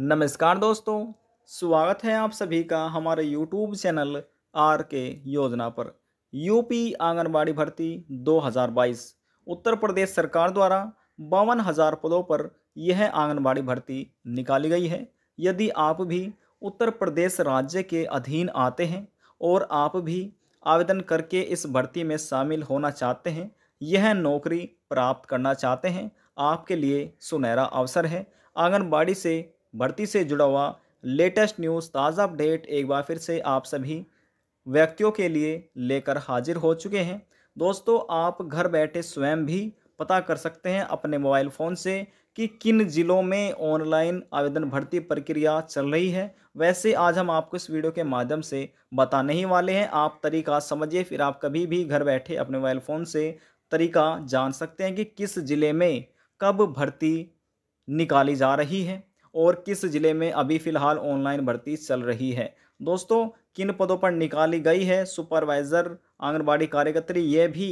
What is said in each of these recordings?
नमस्कार दोस्तों स्वागत है आप सभी का हमारे यूट्यूब चैनल आर के योजना पर यूपी आंगनबाड़ी भर्ती 2022 उत्तर प्रदेश सरकार द्वारा बावन हज़ार पदों पर यह आंगनबाड़ी भर्ती निकाली गई है यदि आप भी उत्तर प्रदेश राज्य के अधीन आते हैं और आप भी आवेदन करके इस भर्ती में शामिल होना चाहते हैं यह नौकरी प्राप्त करना चाहते हैं आपके लिए सुनहरा अवसर है आंगनबाड़ी से भर्ती से जुड़ा हुआ लेटेस्ट न्यूज़ ताज़ा अपडेट एक बार फिर से आप सभी व्यक्तियों के लिए लेकर हाजिर हो चुके हैं दोस्तों आप घर बैठे स्वयं भी पता कर सकते हैं अपने मोबाइल फ़ोन से कि किन ज़िलों में ऑनलाइन आवेदन भर्ती प्रक्रिया चल रही है वैसे आज हम आपको इस वीडियो के माध्यम से बताने ही वाले हैं आप तरीका समझिए फिर आप कभी भी घर बैठे अपने मोबाइल फ़ोन से तरीका जान सकते हैं कि किस ज़िले में कब भर्ती निकाली जा रही है और किस ज़िले में अभी फ़िलहाल ऑनलाइन भर्ती चल रही है दोस्तों किन पदों पर निकाली गई है सुपरवाइज़र आंगनबाड़ी कार्यकर्त्री ये भी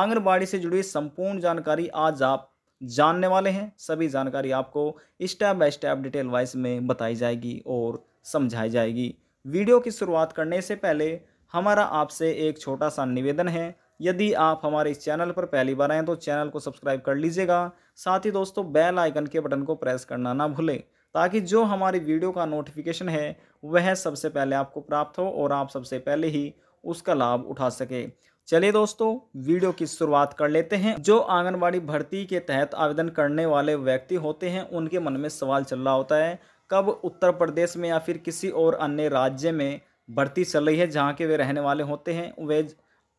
आंगनबाड़ी से जुड़ी संपूर्ण जानकारी आज आप जानने वाले हैं सभी जानकारी आपको step by step detail wise में बताई जाएगी और समझाई जाएगी वीडियो की शुरुआत करने से पहले हमारा आपसे एक छोटा सा निवेदन है यदि आप हमारे इस चैनल पर पहली बार आए तो चैनल को सब्सक्राइब कर लीजिएगा साथ ही दोस्तों बेल आइकन के बटन को प्रेस करना ना भूलें ताकि जो हमारी वीडियो का नोटिफिकेशन है वह सबसे पहले आपको प्राप्त हो और आप सबसे पहले ही उसका लाभ उठा सके चलिए दोस्तों वीडियो की शुरुआत कर लेते हैं जो आंगनबाड़ी भर्ती के तहत आवेदन करने वाले व्यक्ति होते हैं उनके मन में सवाल चल रहा होता है कब उत्तर प्रदेश में या फिर किसी और अन्य राज्य में भर्ती चल रही है जहाँ के वे रहने वाले होते हैं वे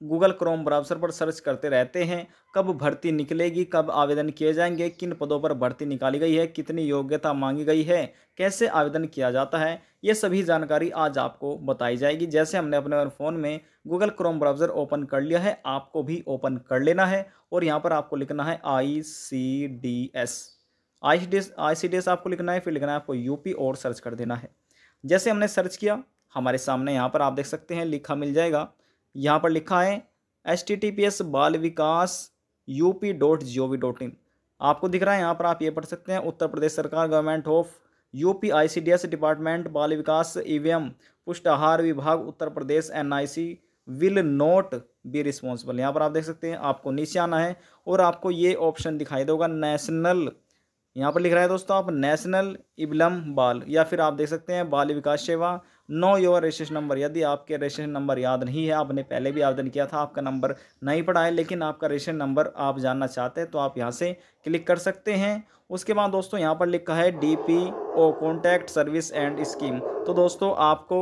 गूगल क्रोम ब्राउज़र पर सर्च करते रहते हैं कब भर्ती निकलेगी कब आवेदन किए जाएंगे किन पदों पर भर्ती निकाली गई है कितनी योग्यता मांगी गई है कैसे आवेदन किया जाता है ये सभी जानकारी आज आपको बताई जाएगी जैसे हमने अपने फ़ोन में गूगल क्रोम ब्राउज़र ओपन कर लिया है आपको भी ओपन कर लेना है और यहाँ पर आपको लिखना है I C D S I C D S I C D S आपको लिखना है फिर लिखना है आपको यूपी और सर्च कर देना है जैसे हमने सर्च किया हमारे सामने यहाँ पर आप देख सकते हैं लिखा मिल जाएगा यहाँ पर लिखा है H T T P S बाल विकास U P dot G O V dot in आपको दिख रहा है यहाँ पर आप ये पढ़ सकते हैं उत्तर प्रदेश सरकार government of U P I C D S department बाल विकास ईवीएम पुष्ट आहार विभाग Uttar Pradesh N I C will not be responsible यहाँ पर आप देख सकते हैं आपको नीचे आना है और आपको ये ऑप्शन दिखाई देगा नेशनल यहाँ पर लिख रहा है दोस्तों आप नेशनल इबलम बाल या फिर आप देख सकते हैं बाल विकास सेवा नो योर रजिस्ट्रेशन नंबर यदि आपके रजिस्ट्रेशन नंबर याद नहीं है आपने पहले भी आवेदन किया था आपका नंबर नहीं पढ़ा है लेकिन आपका रजिस्ट्रेशन नंबर आप जानना चाहते हैं तो आप यहाँ से क्लिक कर सकते हैं उसके बाद दोस्तों यहाँ पर लिखा है D P O contact service and scheme तो दोस्तों आपको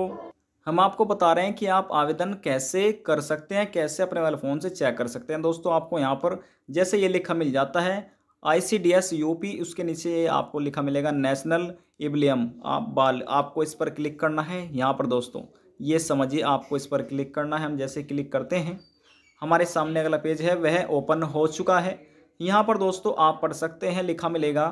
हम आपको बता रहे हैं कि आप आवेदन कैसे कर सकते हैं कैसे अपने वाले फ़ोन से चेक कर सकते हैं दोस्तों आपको यहाँ पर जैसे ये लिखा मिल जाता है I C D S U P उसके नीचे आपको लिखा मिलेगा नेशनल इबलियम आप बाल आपको इस पर क्लिक करना है यहाँ पर दोस्तों ये समझिए आपको इस पर क्लिक करना है हम जैसे क्लिक करते हैं हमारे सामने अगला पेज है वह ओपन हो चुका है यहाँ पर दोस्तों आप पढ़ सकते हैं लिखा मिलेगा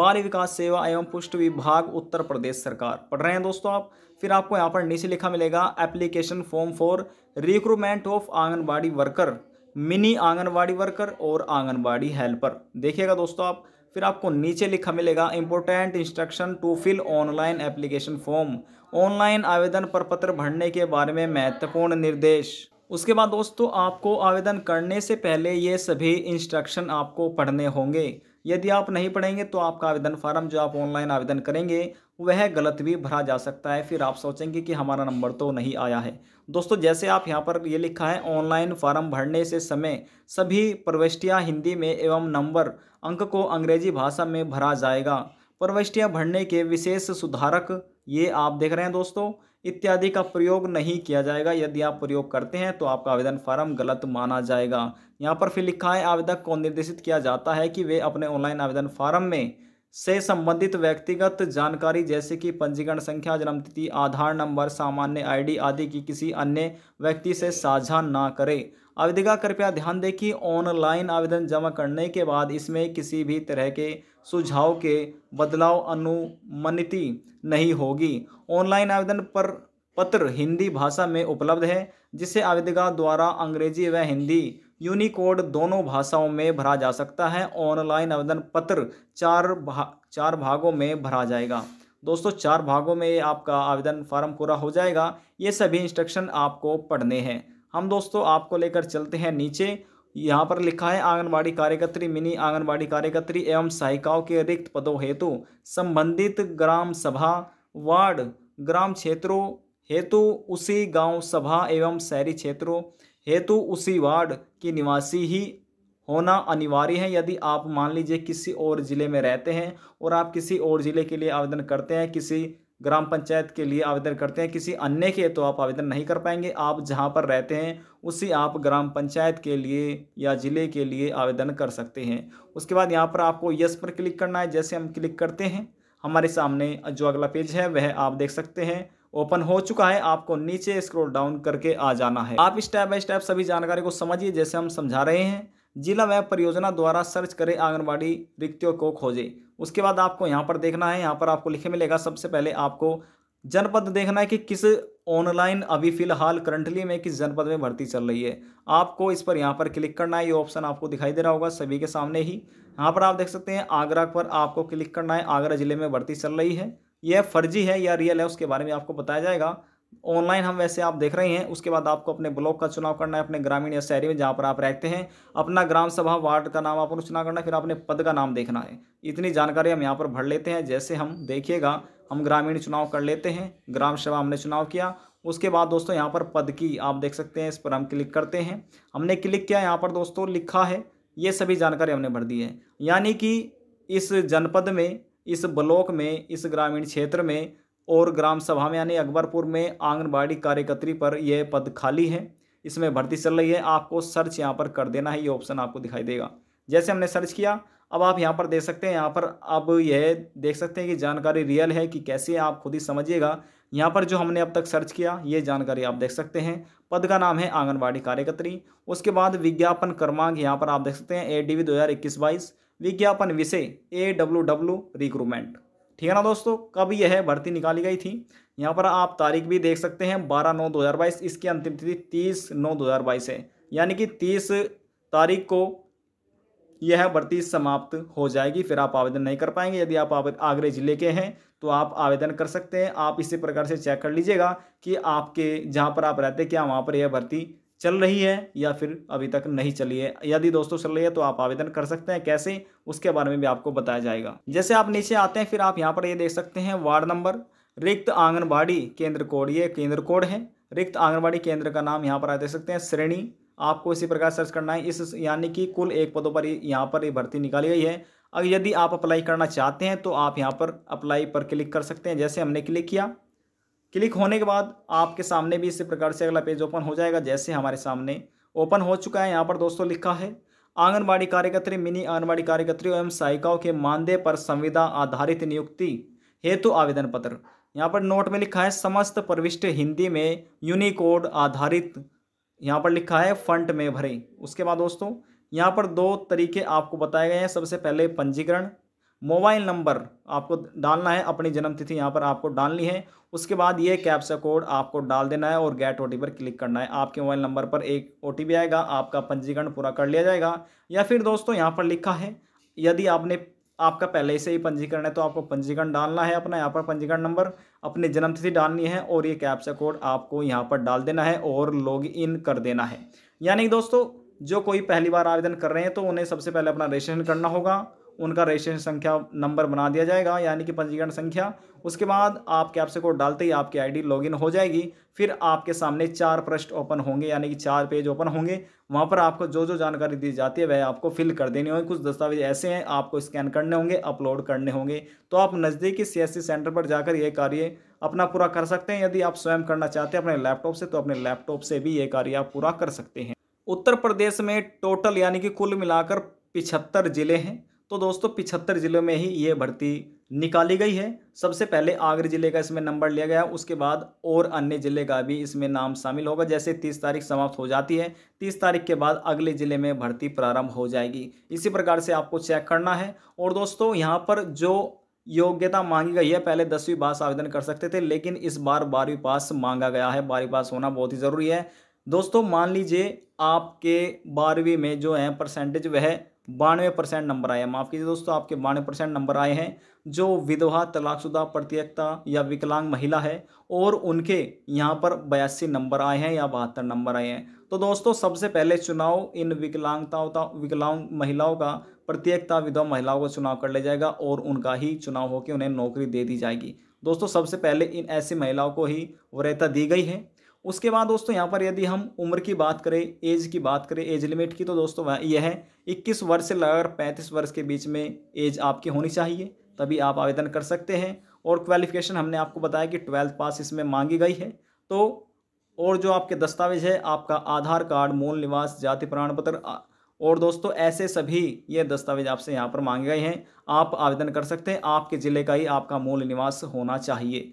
बाल विकास सेवा एवं पुष्ट विभाग उत्तर प्रदेश सरकार पढ़ रहे हैं दोस्तों आप फिर आपको यहाँ पर नीचे लिखा मिलेगा application form for recruitment of anganwadi worker mini anganwadi worker और आंगनबाड़ी हेल्पर देखिएगा दोस्तों आप फिर आपको नीचे लिखा मिलेगा important instruction to fill online application form online आवेदन पर पत्र भरने के बारे में महत्वपूर्ण निर्देश उसके बाद दोस्तों आपको आवेदन करने से पहले ये सभी इंस्ट्रक्शन आपको पढ़ने होंगे यदि आप नहीं पढ़ेंगे तो आपका आवेदन फार्म जो आप ऑनलाइन आवेदन करेंगे वह गलत भी भरा जा सकता है फिर आप सोचेंगे कि हमारा नंबर तो नहीं आया है दोस्तों जैसे आप यहाँ पर ये लिखा है ऑनलाइन फार्म भरने से समय सभी प्रविष्टियाँ हिंदी में एवं नंबर अंक को अंग्रेजी भाषा में भरा जाएगा प्रविष्टियाँ भरने के विशेष सुधारक ये आप देख रहे हैं दोस्तों इत्यादि का प्रयोग नहीं किया जाएगा यदि आप प्रयोग करते हैं तो आपका आवेदन फार्म गलत माना जाएगा यहाँ पर फिर लिखा है आवेदक को निर्देशित किया जाता है कि वे अपने ऑनलाइन आवेदन फार्म में से संबंधित व्यक्तिगत जानकारी जैसे कि पंजीकरण संख्या जन्मतिथि आधार नंबर सामान्य आईडी आदि की किसी अन्य व्यक्ति से साझा ना करें आवेदक कृपया ध्यान दें कि ऑनलाइन आवेदन जमा करने के बाद इसमें किसी भी तरह के सुझाव के बदलाव अनुमनिति नहीं होगी ऑनलाइन आवेदन पर पत्र हिंदी भाषा में उपलब्ध है जिसे आवेदिका द्वारा अंग्रेजी व हिंदी यूनिकोड दोनों भाषाओं में भरा जा सकता है ऑनलाइन आवेदन पत्र चार भा चार भागों में भरा जाएगा दोस्तों चार भागों में आपका आवेदन फार्म पूरा हो जाएगा ये सभी इंस्ट्रक्शन आपको पढ़ने हैं हम दोस्तों आपको लेकर चलते हैं नीचे यहाँ पर लिखा है आंगनबाड़ी कार्यकर्त्री मिनी आंगनबाड़ी कार्यकर्त्री एवं सहायिकाओं के रिक्त पदों हेतु संबंधित ग्राम सभा वार्ड ग्राम क्षेत्रों हेतु उसी गांव सभा एवं शहरी क्षेत्रों हेतु उसी वार्ड की निवासी ही होना अनिवार्य है यदि आप मान लीजिए किसी और ज़िले में रहते हैं और आप किसी और ज़िले के लिए आवेदन करते हैं किसी ग्राम पंचायत के लिए आवेदन करते हैं किसी अन्य के तो आप आवेदन नहीं कर पाएंगे आप जहां पर रहते हैं उसी आप ग्राम पंचायत के लिए या ज़िले के लिए आवेदन कर सकते हैं उसके बाद यहां पर आपको यस पर क्लिक करना है जैसे हम क्लिक करते हैं हमारे सामने जो अगला पेज है वह आप देख सकते हैं ओपन हो चुका है आपको नीचे स्क्रॉल डाउन करके आ जाना है आप स्टेप बाय स्टेप सभी जानकारी को समझिए जैसे हम समझा रहे हैं जिला वेब परियोजना द्वारा सर्च करें आंगनबाड़ी रिक्तियों को खोजे उसके बाद आपको यहाँ पर देखना है यहाँ पर आपको लिखे मिलेगा सबसे पहले आपको जनपद देखना है कि किस ऑनलाइन अभी फिलहाल करंटली में किस जनपद में भर्ती चल रही है आपको इस पर यहाँ पर क्लिक करना है ये ऑप्शन आपको दिखाई दे रहा होगा सभी के सामने ही यहाँ पर आप देख सकते हैं आगरा पर आपको क्लिक करना है आगरा ज़िले में भर्ती चल रही है ये फर्जी है या रियल है उसके बारे में आपको बताया जाएगा ऑनलाइन हम वैसे आप देख रहे हैं उसके बाद आपको अपने ब्लॉक का चुनाव करना है अपने ग्रामीण या शहरी में जहाँ पर आप रहते हैं अपना ग्राम सभा वार्ड का नाम आपको चुनाव करना है फिर आपने पद का नाम देखना है इतनी जानकारी हम यहाँ पर भर लेते हैं जैसे हम देखिएगा हम ग्रामीण चुनाव कर लेते हैं ग्राम सभा हमने चुनाव किया उसके बाद दोस्तों यहाँ पर पद की आप देख सकते हैं इस पर हम क्लिक करते हैं हमने क्लिक किया यहाँ पर दोस्तों लिखा है ये सभी जानकारी हमने भर दी है यानी कि इस जनपद में इस ब्लॉक में इस ग्रामीण क्षेत्र में और ग्राम सभा में यानी अकबरपुर में आंगनबाड़ी कार्यकर्त्री पर यह पद खाली है इसमें भर्ती चल रही है आपको सर्च यहाँ पर कर देना है ये ऑप्शन आपको दिखाई देगा जैसे हमने सर्च किया अब आप यहाँ पर देख सकते हैं यहाँ पर अब यह देख सकते हैं कि जानकारी रियल है कि कैसे है आप खुद ही समझिएगा यहाँ पर जो हमने अब तक सर्च किया ये जानकारी आप देख सकते हैं पद का नाम है आंगनबाड़ी कार्यकर्त्री उसके बाद विज्ञापन क्रमांक यहाँ पर आप देख सकते हैं ए डी वी दो हज़ार इक्कीस बाईस विज्ञापन विषय ए डब्ल्यू डब्ल्यू रिक्रूटमेंट ठीक है ना दोस्तों कब यह भर्ती निकाली गई थी यहाँ पर आप तारीख भी देख सकते हैं बारह नौ दो हज़ार बाईस इसकी अंतिम तिथि तीस नौ दो हज़ार बाईस है यानी कि तीस तारीख को यह भर्ती समाप्त हो जाएगी फिर आप आवेदन नहीं कर पाएंगे यदि आप आगरे ज़िले के हैं तो आप आवेदन कर सकते हैं आप इसी प्रकार से चेक कर लीजिएगा कि आपके जहाँ पर आप रहते क्या वहाँ पर यह भर्ती चल रही है या फिर अभी तक नहीं चली है यदि दोस्तों चल रही है तो आप आवेदन कर सकते हैं कैसे उसके बारे में भी आपको बताया जाएगा जैसे आप नीचे आते हैं फिर आप यहाँ पर ये देख सकते हैं वार्ड नंबर रिक्त आंगनबाड़ी केंद्र कोड ये केंद्र कोड है रिक्त आंगनबाड़ी केंद्र का नाम यहाँ पर आप देख सकते हैं श्रेणी आपको इसी प्रकार सर्च करना है इस यानी कि कुल एक पदों पर यहाँ पर ये भर्ती निकाली गई है अब यदि आप अप्लाई करना चाहते हैं तो आप यहाँ पर अप्लाई पर क्लिक कर सकते हैं जैसे हमने क्लिक किया क्लिक होने के बाद आपके सामने भी इसी प्रकार से अगला पेज ओपन हो जाएगा जैसे हमारे सामने ओपन हो चुका है यहाँ पर दोस्तों लिखा है आंगनबाड़ी कार्यकर्त्री मिनी आंगनबाड़ी कार्यकर्त्री एवं सहायिकाओं के मानदेय पर संविदा आधारित नियुक्ति हेतु आवेदन पत्र यहाँ पर नोट में लिखा है समस्त प्रविष्ट हिंदी में यूनिकोड आधारित यहाँ पर लिखा है फंट में भरें उसके बाद दोस्तों यहाँ पर दो तरीके आपको बताए गए हैं सबसे पहले पंजीकरण मोबाइल नंबर आपको डालना है अपनी जन्म तिथि यहाँ पर आपको डालनी है उसके बाद ये कैप्सा कोड आपको डाल देना है और गेट ओ पर क्लिक करना है आपके मोबाइल नंबर पर एक ओ आएगा आपका पंजीकरण पूरा कर लिया जाएगा या फिर दोस्तों यहाँ पर लिखा है यदि आपने आपका पहले से ही पंजीकरण है तो आपको पंजीकरण डालना है अपना यहाँ पर पंजीकरण नंबर अपनी जन्मतिथि डालनी है और ये कैप्सा कोड आपको यहाँ पर डाल देना है और लॉग इन कर देना है यानी दोस्तों जो कोई पहली बार आवेदन कर रहे हैं तो उन्हें सबसे पहले अपना रजिस्ट्रेशन करना होगा उनका रजिस्ट्रेशन संख्या नंबर बना दिया जाएगा यानी कि पंजीकरण संख्या उसके बाद आप से कोड डालते ही आपकी आईडी लॉगिन हो जाएगी फिर आपके सामने चार पृष्ठ ओपन होंगे यानी कि चार पेज ओपन होंगे वहाँ पर आपको जो जो जानकारी दी जाती है वह आपको फिल कर देनी होगी कुछ दस्तावेज ऐसे हैं आपको स्कैन करने होंगे अपलोड करने होंगे तो आप नज़दीकी सी सेंटर पर जाकर यह कार्य अपना पूरा कर सकते हैं यदि आप स्वयं करना चाहते हैं अपने लैपटॉप से तो अपने लैपटॉप से भी ये कार्य आप पूरा कर सकते हैं उत्तर प्रदेश में टोटल यानी कि कुल मिलाकर पिछहत्तर ज़िले हैं तो दोस्तों पिछहत्तर ज़िलों में ही ये भर्ती निकाली गई है सबसे पहले आगरा ज़िले का इसमें नंबर लिया गया उसके बाद और अन्य ज़िले का भी इसमें नाम शामिल होगा जैसे तीस तारीख समाप्त हो जाती है तीस तारीख के बाद अगले ज़िले में भर्ती प्रारंभ हो जाएगी इसी प्रकार से आपको चेक करना है और दोस्तों यहाँ पर जो योग्यता मांगी गई है पहले दसवीं पास आवेदन कर सकते थे लेकिन इस बार बारहवीं पास मांगा गया है बारहवीं पास होना बहुत ही ज़रूरी है दोस्तों मान लीजिए आपके बारहवीं में जो है परसेंटेज वह बानवे परसेंट नंबर आए हैं माफ़ कीजिए दोस्तों आपके बानवे परसेंट नंबर आए हैं जो विधवा तलाकशुदा प्रत्यक्षता या विकलांग महिला है और उनके यहाँ पर बयासी नंबर आए हैं या बहत्तर नंबर आए हैं तो दोस्तों सबसे पहले चुनाव इन विकलांगताओं विकलांग महिलाओं का प्रत्येकता विधवा महिलाओं का चुनाव कर लिया जाएगा और उनका ही चुनाव होकर उन्हें नौकरी दे दी जाएगी दोस्तों सबसे पहले इन ऐसी महिलाओं को ही वरीयता दी गई है उसके बाद दोस्तों यहाँ पर यदि हम उम्र की बात करें एज की बात करें एज लिमिट की तो दोस्तों वह यह है इक्कीस वर्ष से लगाकर पैंतीस वर्ष के बीच में एज आपकी होनी चाहिए तभी आप आवेदन कर सकते हैं और क्वालिफिकेशन हमने आपको बताया कि ट्वेल्थ पास इसमें मांगी गई है तो और जो आपके दस्तावेज है आपका आधार कार्ड मूल निवास जाति प्रमाण पत्र और दोस्तों ऐसे सभी ये दस्तावेज आपसे यहाँ पर मांगे गए हैं आप आवेदन कर सकते हैं आपके ज़िले का ही आपका मूल निवास होना चाहिए